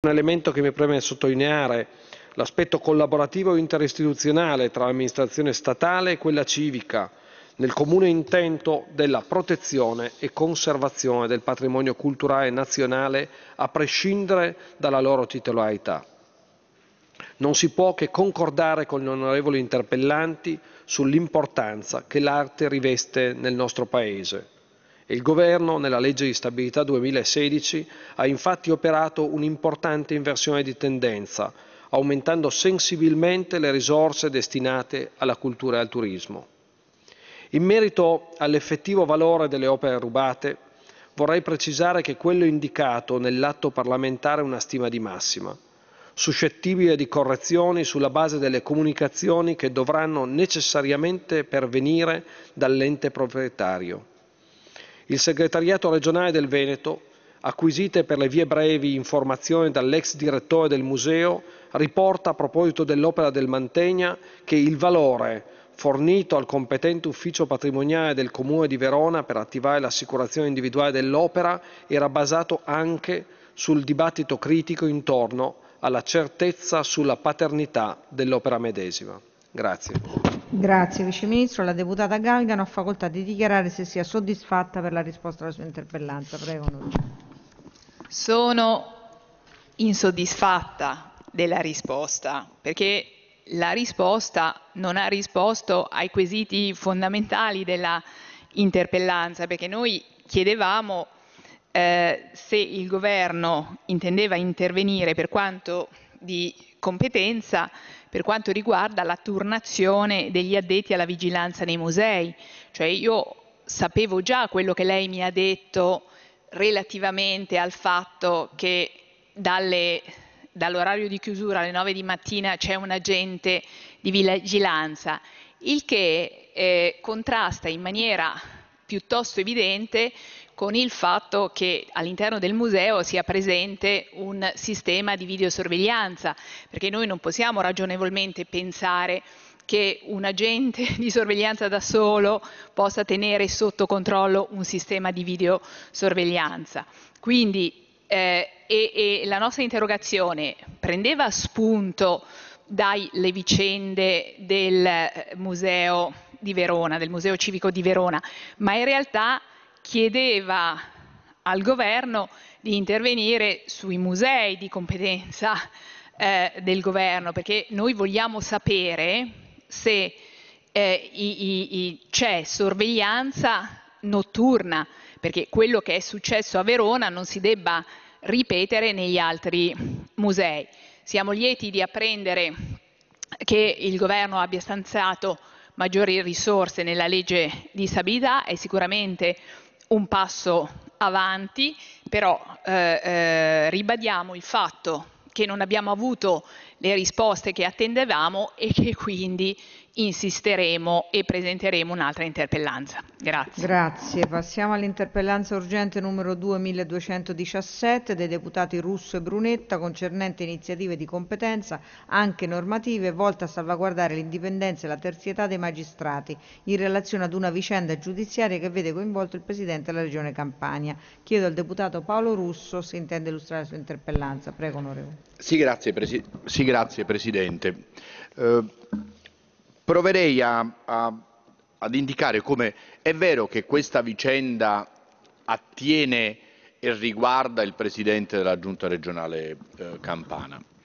Un elemento che mi preme sottolineare l'aspetto collaborativo interistituzionale tra l'amministrazione statale e quella civica, nel comune intento della protezione e conservazione del patrimonio culturale nazionale a prescindere dalla loro titolarità. Non si può che concordare con gli onorevoli interpellanti sull'importanza che l'arte riveste nel nostro Paese. Il Governo, nella legge di stabilità 2016, ha infatti operato un'importante inversione di tendenza, aumentando sensibilmente le risorse destinate alla cultura e al turismo. In merito all'effettivo valore delle opere rubate, vorrei precisare che quello indicato nell'atto parlamentare è una stima di massima, suscettibile di correzioni sulla base delle comunicazioni che dovranno necessariamente pervenire dall'ente proprietario. Il segretariato regionale del Veneto, acquisite per le vie brevi informazioni dall'ex direttore del museo, riporta a proposito dell'opera del Mantegna che il valore fornito al competente ufficio patrimoniale del Comune di Verona per attivare l'assicurazione individuale dell'opera era basato anche sul dibattito critico intorno alla certezza sulla paternità dell'opera medesima. Grazie. Grazie Vice Ministro. La deputata Galgano ha facoltà di dichiarare se sia soddisfatta per la risposta alla sua interpellanza. Prego. Sono insoddisfatta della risposta perché la risposta non ha risposto ai quesiti fondamentali della interpellanza perché noi chiedevamo eh, se il governo intendeva intervenire per quanto di competenza per quanto riguarda la turnazione degli addetti alla vigilanza nei musei. Cioè io sapevo già quello che lei mi ha detto relativamente al fatto che dalle, dall'orario di chiusura alle 9 di mattina c'è un agente di vigilanza, il che eh, contrasta in maniera piuttosto evidente con il fatto che all'interno del museo sia presente un sistema di videosorveglianza, perché noi non possiamo ragionevolmente pensare che un agente di sorveglianza da solo possa tenere sotto controllo un sistema di videosorveglianza. Quindi eh, e, e la nostra interrogazione prendeva spunto dalle vicende del eh, museo di Verona, del museo civico di Verona, ma in realtà chiedeva al governo di intervenire sui musei di competenza eh, del governo, perché noi vogliamo sapere se eh, i, i, c'è sorveglianza notturna, perché quello che è successo a Verona non si debba ripetere negli altri musei. Siamo lieti di apprendere che il governo abbia stanziato maggiori risorse nella legge di stabilità, è sicuramente un passo avanti, però eh, eh, ribadiamo il fatto che non abbiamo avuto le risposte che attendevamo e che quindi insisteremo e presenteremo un'altra interpellanza. Grazie. Grazie. Passiamo all'interpellanza urgente numero 2217 dei deputati Russo e Brunetta concernente iniziative di competenza anche normative volte a salvaguardare l'indipendenza e la terzietà dei magistrati in relazione ad una vicenda giudiziaria che vede coinvolto il Presidente della Regione Campania. Chiedo al deputato Paolo Russo se intende illustrare la sua interpellanza. Prego, onorevole. Sì, grazie, presi sì, grazie Presidente. Eh proverei a, a, ad indicare come è vero che questa vicenda attiene e riguarda il Presidente della Giunta regionale eh, Campana.